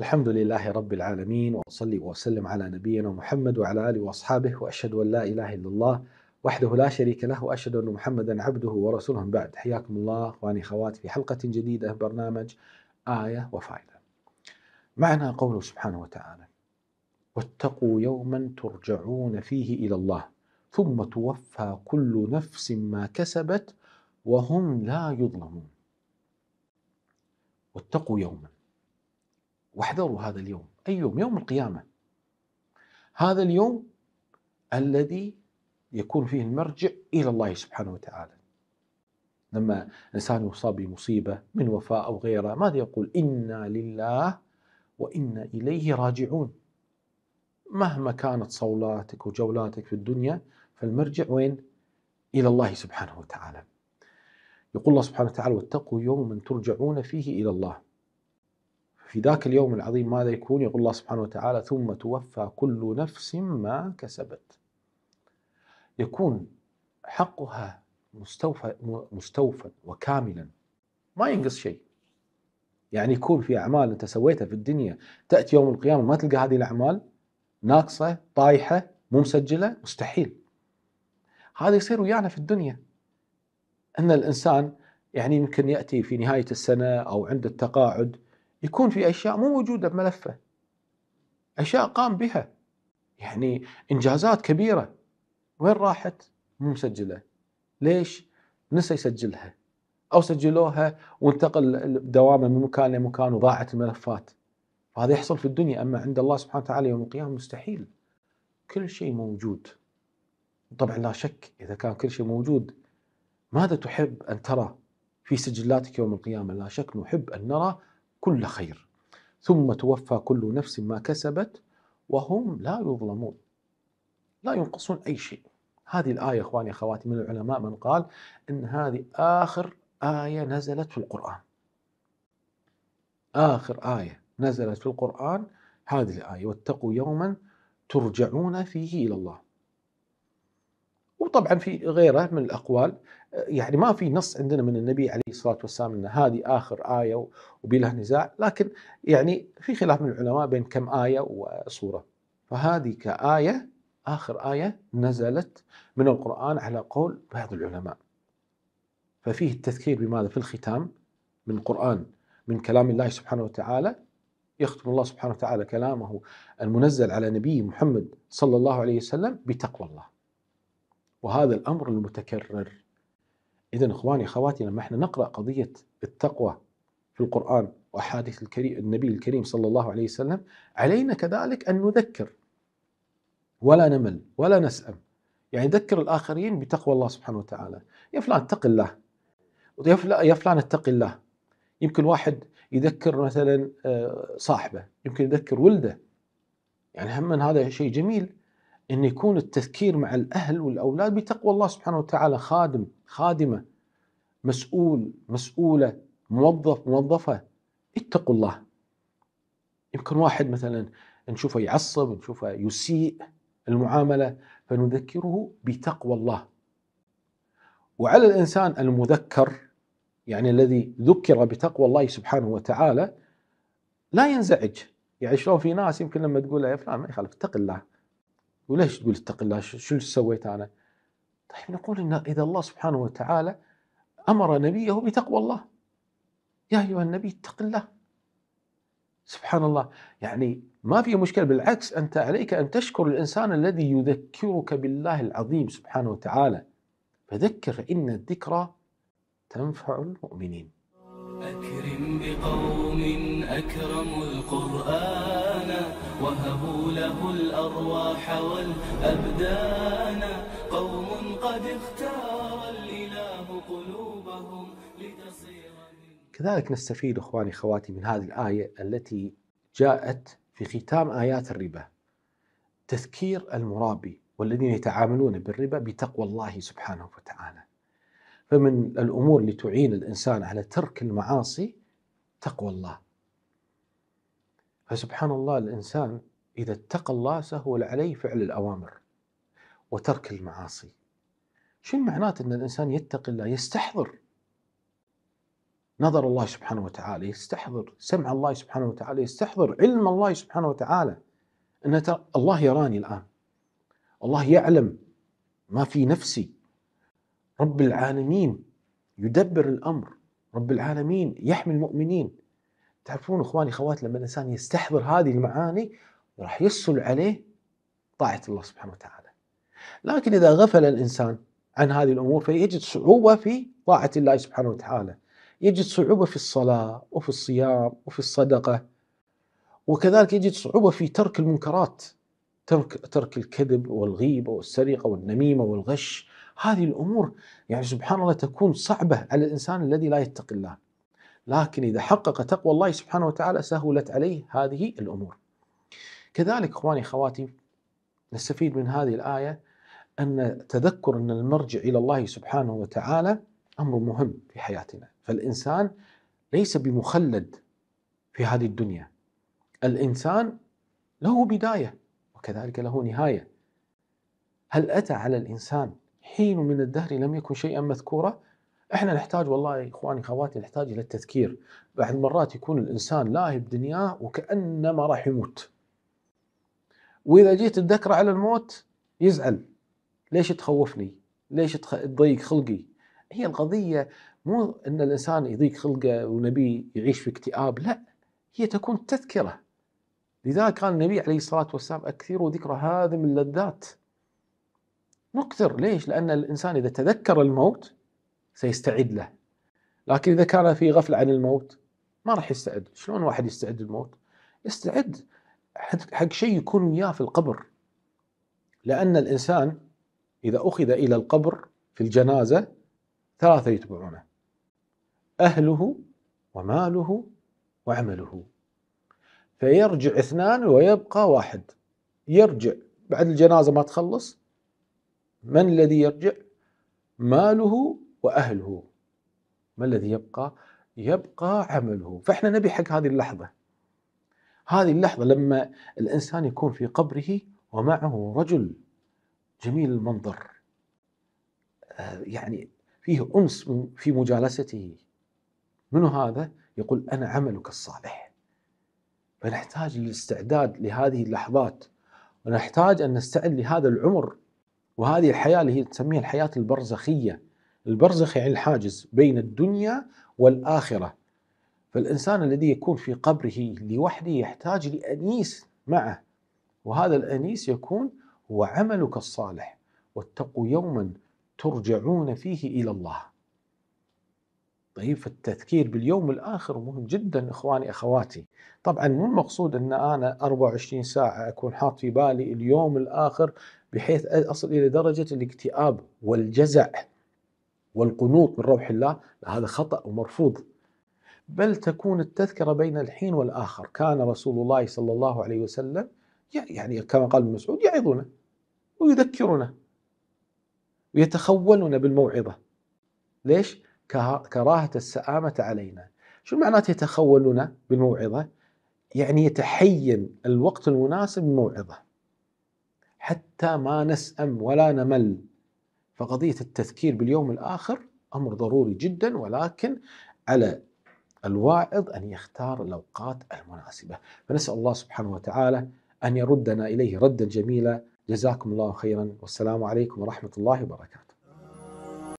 الحمد لله رب العالمين وأصلي وأسلم على نبينا محمد وعلى آله وأصحابه وأشهد أن لا إله إلا الله وحده لا شريك له وأشهد أن محمدا عبده ورسوله بعد حياكم الله أخواني أخواتي في حلقة جديدة برنامج آية وفائدة معنى قوله سبحانه وتعالى واتقوا يوما ترجعون فيه إلى الله ثم توفى كل نفس ما كسبت وهم لا يظلمون واتقوا يوما واحذروا هذا اليوم أي يوم يوم القيامة هذا اليوم الذي يكون فيه المرجع إلى الله سبحانه وتعالى لما إنسان يصاب بمصيبة من وفاة أو غيره ماذا يقول إنا لله وإنا إليه راجعون مهما كانت صولاتك وجولاتك في الدنيا فالمرجع وين إلى الله سبحانه وتعالى يقول الله سبحانه وتعالى واتقوا يوما ترجعون فيه إلى الله في ذاك اليوم العظيم ماذا يكون يقول الله سبحانه وتعالى ثم توفى كل نفس ما كسبت يكون حقها مستوفى مستوفى وكاملا ما ينقص شيء يعني يكون في اعمال انت سويتها في الدنيا تاتي يوم القيامه ما تلقى هذه الاعمال ناقصه طايحه مو مسجله مستحيل هذا يصير ويانا في الدنيا ان الانسان يعني يمكن ياتي في نهايه السنه او عند التقاعد يكون في اشياء مو موجوده بملفه اشياء قام بها يعني انجازات كبيره وين راحت؟ مو مسجله ليش؟ نسى يسجلها او سجلوها وانتقل دوامه من مكان لمكان وضاعت الملفات وهذا يحصل في الدنيا اما عند الله سبحانه وتعالى يوم القيامه مستحيل كل شيء موجود طبعا لا شك اذا كان كل شيء موجود ماذا تحب ان ترى في سجلاتك يوم القيامه لا شك نحب ان نرى كل خير ثم توفى كل نفس ما كسبت وهم لا يظلمون لا ينقصون أي شيء هذه الآية إخواني أخواتي من العلماء من قال إن هذه آخر آية نزلت في القرآن آخر آية نزلت في القرآن هذه الآية واتقوا يوما ترجعون فيه إلى الله وطبعا في غيره من الاقوال آه، يعني ما في نص عندنا من النبي عليه الصلاه والسلام ان هذه اخر ايه وبيلها نزاع، لكن يعني في خلاف من العلماء بين كم ايه وصوره. فهذه كايه اخر ايه نزلت من القران على قول بعض العلماء. ففيه التذكير بماذا؟ في الختام من قران من كلام الله سبحانه وتعالى يختم الله سبحانه وتعالى كلامه المنزل على نبيه محمد صلى الله عليه وسلم بتقوى الله. وهذا الأمر المتكرر إذا إخواني أخواتي لما إحنا نقرأ قضية التقوى في القرآن وأحاديث الكريم النبي الكريم صلى الله عليه وسلم علينا كذلك أن نذكر ولا نمل ولا نسأم يعني ذكر الآخرين بتقوى الله سبحانه وتعالى يا فلان اتق الله يا فلان اتق الله يمكن واحد يذكر مثلا آه، صاحبه يمكن يذكر ولده يعني هم هذا شيء جميل أن يكون التذكير مع الأهل والأولاد بتقوى الله سبحانه وتعالى خادم خادمة مسؤول مسؤولة موظف موظفة اتقوا الله يمكن واحد مثلا نشوفه يعصب نشوفه يسيء المعاملة فنذكره بتقوى الله وعلى الإنسان المذكر يعني الذي ذكر بتقوى الله سبحانه وتعالى لا ينزعج يعني شلون في ناس يمكن لما تقول له يا فلان ما يخالف اتق الله وليش تقول اتق الله شو اللي سويت أنا طيب نقول إن إذا الله سبحانه وتعالى أمر نبيه بتقوى الله يا أيها النبي اتق الله سبحان الله يعني ما في مشكلة بالعكس أنت عليك أن تشكر الإنسان الذي يذكرك بالله العظيم سبحانه وتعالى فذكر إن الذكرى تنفع المؤمنين أكرم بقوم أكرموا القرآن وهبوا له الأرواح والأبدان قوم قد اختار الإله قلوبهم لتصير كذلك نستفيد اخواني اخواتي من هذه الايه التي جاءت في ختام ايات الربا تذكير المرابي والذين يتعاملون بالربا بتقوى الله سبحانه وتعالى. فمن الامور اللي تعين الانسان على ترك المعاصي تقوى الله. فسبحان الله الإنسان إذا اتقى الله سهل عليه فعل الأوامر وترك المعاصي شو معناته أن الإنسان يتقي الله يستحضر نظر الله سبحانه وتعالى يستحضر سمع الله سبحانه وتعالى يستحضر علم الله سبحانه وتعالى أن الله يراني الآن الله يعلم ما في نفسي رب العالمين يدبر الأمر رب العالمين يحمي المؤمنين تعرفون اخواني اخوات لما الانسان يستحضر هذه المعاني راح يسهل عليه طاعه الله سبحانه وتعالى. لكن اذا غفل الانسان عن هذه الامور فيجد صعوبه في طاعه الله سبحانه وتعالى. يجد صعوبه في الصلاه وفي الصيام وفي الصدقه وكذلك يجد صعوبه في ترك المنكرات ترك ترك الكذب والغيبه والسرقه والنميمه والغش هذه الامور يعني سبحان الله تكون صعبه على الانسان الذي لا يتقي الله. لكن إذا حقق تقوى الله سبحانه وتعالى سهلت عليه هذه الأمور كذلك إخواني أخواتي نستفيد من هذه الآية أن تذكر أن المرجع إلى الله سبحانه وتعالى أمر مهم في حياتنا فالإنسان ليس بمخلد في هذه الدنيا الإنسان له بداية وكذلك له نهاية هل أتى على الإنسان حين من الدهر لم يكن شيئا مذكورا احنا نحتاج والله يا اخواني اخواتي نحتاج الى التذكير بعض المرات يكون الانسان لاهي بدنياه وكانما راح يموت واذا جيت تذكره على الموت يزعل ليش تخوفني ليش تضيق خلقي هي القضيه مو ان الانسان يضيق خلقه ونبي يعيش في اكتئاب لا هي تكون تذكره لذلك كان النبي عليه الصلاه والسلام اكثروا ذكر هذه من اللذات نكثر ليش؟ لان الانسان اذا تذكر الموت سيستعد له لكن إذا كان في غفلة عن الموت ما راح يستعد شلون واحد يستعد الموت يستعد حق شيء يكون وياه في القبر لأن الإنسان إذا أخذ إلى القبر في الجنازة ثلاثة يتبعونه أهله وماله وعمله فيرجع اثنان ويبقى واحد يرجع بعد الجنازة ما تخلص من الذي يرجع ماله وأهله ما الذي يبقى؟ يبقى عمله فإحنا نبي حق هذه اللحظة هذه اللحظة لما الإنسان يكون في قبره ومعه رجل جميل المنظر آه، يعني فيه أنس في مجالسته منو هذا؟ يقول أنا عملك الصالح فنحتاج للاستعداد لهذه اللحظات ونحتاج أن نستعد لهذا العمر وهذه الحياة اللي هي تسميها الحياة البرزخية البرزخ يعني الحاجز بين الدنيا والآخرة فالإنسان الذي يكون في قبره لوحده يحتاج لأنيس معه وهذا الأنيس يكون هو عملك الصالح واتقوا يوما ترجعون فيه إلى الله طيب فالتذكير باليوم الآخر مهم جدا إخواني أخواتي طبعا مو المقصود أن أنا 24 ساعة أكون حاط في بالي اليوم الآخر بحيث أصل إلى درجة الاكتئاب والجزع والقنوط من روح الله هذا خطأ ومرفوض بل تكون التذكرة بين الحين والآخر كان رسول الله صلى الله عليه وسلم يعني كما قال ابن مسعود يعظنا ويذكرنا ويتخولنا بالموعظة ليش؟ كراهة السآمة علينا شو معناته يتخولنا بالموعظة؟ يعني يتحين الوقت المناسب للموعظة حتى ما نسأم ولا نمل فقضية التذكير باليوم الآخر أمر ضروري جدا ولكن على الواعظ أن يختار الأوقات المناسبة فنسأل الله سبحانه وتعالى أن يردنا إليه ردا جميلا جزاكم الله خيرا والسلام عليكم ورحمة الله وبركاته